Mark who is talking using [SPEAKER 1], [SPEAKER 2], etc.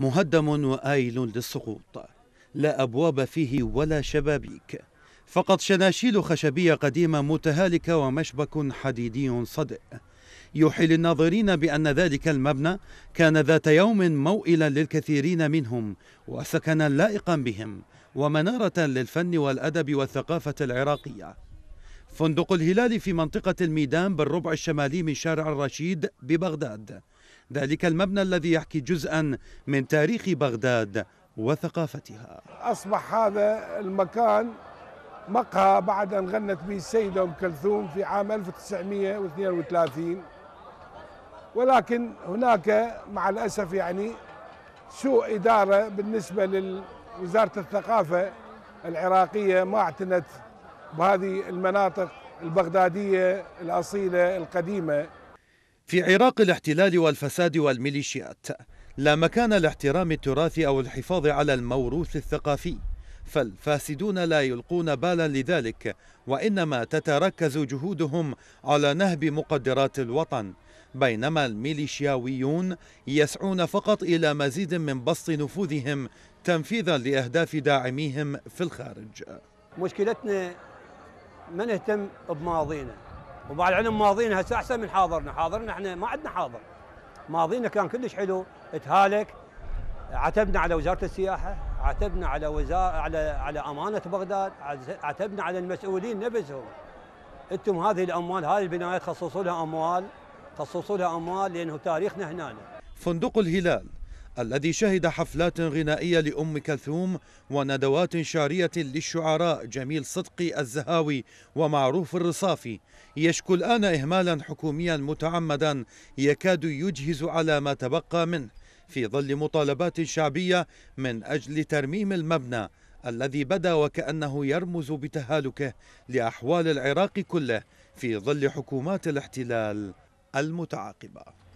[SPEAKER 1] مهدم وآيل للسقوط لا أبواب فيه ولا شبابيك فقط شناشيل خشبية قديمة متهالكة ومشبك حديدي صدئ يوحي للناظرين بأن ذلك المبنى كان ذات يوم موئلا للكثيرين منهم وسكنا لائقا بهم ومنارة للفن والأدب والثقافة العراقية فندق الهلال في منطقة الميدان بالربع الشمالي من شارع الرشيد ببغداد ذلك المبنى الذي يحكي جزءا من تاريخ بغداد وثقافتها
[SPEAKER 2] أصبح هذا المكان مقهى بعد أن غنت به السيدة أم كلثوم في عام 1932 ولكن هناك مع الأسف يعني سوء إدارة بالنسبة لوزارة الثقافة العراقية ما اعتنت بهذه المناطق البغدادية الأصيلة القديمة
[SPEAKER 1] في عراق الاحتلال والفساد والميليشيات لا مكان لاحترام التراث أو الحفاظ على الموروث الثقافي فالفاسدون لا يلقون بالا لذلك وإنما تتركز جهودهم على نهب مقدرات الوطن بينما الميليشياويون يسعون فقط إلى مزيد من بسط نفوذهم تنفيذا لأهداف داعميهم في الخارج
[SPEAKER 3] مشكلتنا ما نهتم بماضينا ومع العلم ماضينا هسه احسن من حاضرنا حاضرنا احنا ما عندنا حاضر ماضينا كان كلش حلو تهالك عتبنا على وزاره السياحه عتبنا على وزارة على على امانه بغداد عتبنا على المسؤولين نفسهم انتم هذه الاموال هذه البنايات خصصوا لها اموال خصصوا لها اموال لانه تاريخنا هنا
[SPEAKER 1] فندق الهلال الذي شهد حفلات غنائية لأم كلثوم وندوات شعرية للشعراء جميل صدقي الزهاوي ومعروف الرصافي يشكو الآن إهمالا حكوميا متعمدا يكاد يجهز على ما تبقى منه في ظل مطالبات شعبية من أجل ترميم المبنى الذي بدا وكأنه يرمز بتهالكه لأحوال العراق كله في ظل حكومات الاحتلال المتعاقبه